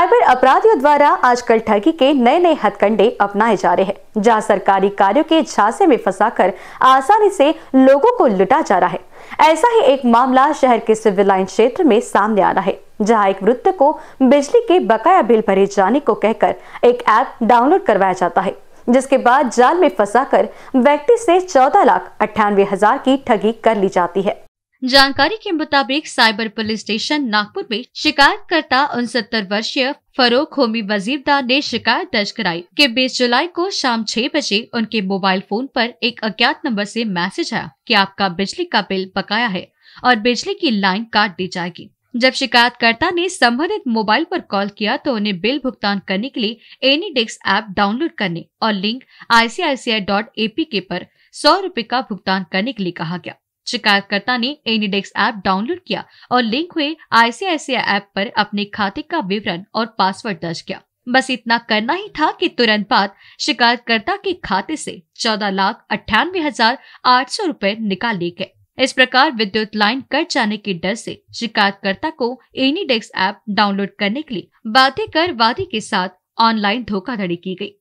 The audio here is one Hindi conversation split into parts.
साइबर अपराधियों द्वारा आजकल ठगी के नए नए हथकंडे अपनाए जा रहे हैं जहां सरकारी कार्यों के झांसे में फंसाकर आसानी से लोगों को लुटा जा रहा है ऐसा ही एक मामला शहर के सिविल लाइन क्षेत्र में सामने आ रहा है जहां एक वृत्त को बिजली के बकाया बिल भरे जाने को कहकर एक ऐप डाउनलोड करवाया जाता है जिसके बाद जाल में फंसा व्यक्ति से चौदह लाख अट्ठानवे हजार की ठगी कर ली जाती है जानकारी के मुताबिक साइबर पुलिस स्टेशन नागपुर में शिकायतकर्ता उनसत्तर वर्षीय फरोख होमी वजीरदार ने शिकायत दर्ज कराई कि 20 जुलाई को शाम 6 बजे उनके मोबाइल फोन पर एक अज्ञात नंबर से मैसेज आया कि आपका बिजली का बिल बकाया है और बिजली की लाइन काट दी जाएगी जब शिकायतकर्ता ने संबंधित मोबाइल पर कॉल किया तो उन्हें बिल भुगतान करने के लिए एनी डेस्क ऐप डाउनलोड करने और link I C I C I dot A P K आरोप सौ रूपए का भुगतान करने के लिए कहा गया शिकायतकर्ता ने एनीडेक्स ऐप डाउनलोड किया और लिंक हुए आईसीआईसीआई ऐप पर अपने खाते का विवरण और पासवर्ड दर्ज किया बस इतना करना ही था कि तुरंत बाद शिकायतकर्ता के खाते से चौदह लाख अठानवे हजार आठ सौ रूपए निकाल लिए गए इस प्रकार विद्युत लाइन कट जाने के डर से शिकायतकर्ता को एनीडेक्स ऐप डाउनलोड करने के लिए बाध्य कर वादी के साथ ऑनलाइन धोखाधड़ी की गई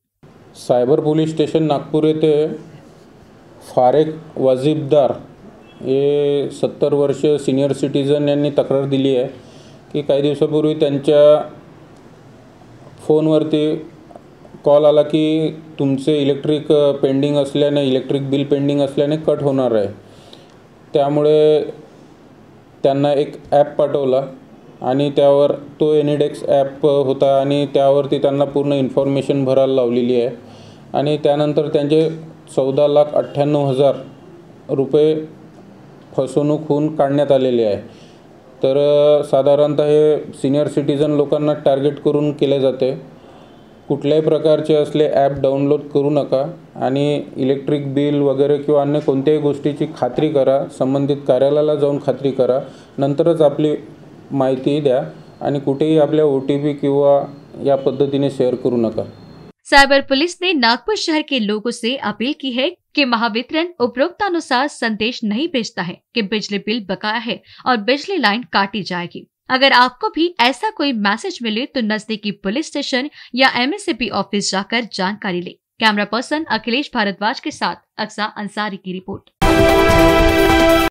साइबर पुलिस स्टेशन नागपुर फारेक वजीबदार हे सत्तर वर्ष सिनियर सिटीजन यांनी तक्रार दिली आहे की काही दिवसापूर्वी त्यांच्या फोनवरती कॉल आला की तुमचे इलेक्ट्रिक पेंडिंग असल्याने इलेक्ट्रिक बिल पेंडिंग असल्याने कट होणार आहे त्यामुळे त्यांना एक ॲप पाठवला आणि त्यावर तो एनिडेक्स ॲप होता आणि त्यावरती त्यांना पूर्ण इन्फॉर्मेशन भरायला लावलेली आहे आणि त्यानंतर त्यांचे चौदा लाख अठ्ठ्याण्णव हजार रुपये फसवणूक होऊन काढण्यात आलेली आहे तर साधारणतः हे सिनियर सिटीजन लोकांना टार्गेट करून केले जाते कुठल्याही प्रकारचे असले ॲप डाउनलोड करू नका आणि इलेक्ट्रिक बिल वगैरे किंवा अन्य कोणत्याही गोष्टीची खात्री करा संबंधित कार्यालयाला जाऊन खात्री करा नंतरच आपली माहिती द्या आणि कुठेही आपल्या ओ टी पी किंवा या पद्धतीने शेअर करू नका सायबर पुलिस ने शहर के लोगों से अपील की है कि महावितरण अनुसार संदेश नहीं भेजता है कि बिजली बिल बकाया है और बिजली लाइन काटी जाएगी अगर आपको भी ऐसा कोई मैसेज मिले तो नजदीकी पुलिस स्टेशन या एम ऑफिस जाकर जानकारी ले कैमरा पर्सन अखिलेश भारद्वाज के साथ अक्सा अंसारी की रिपोर्ट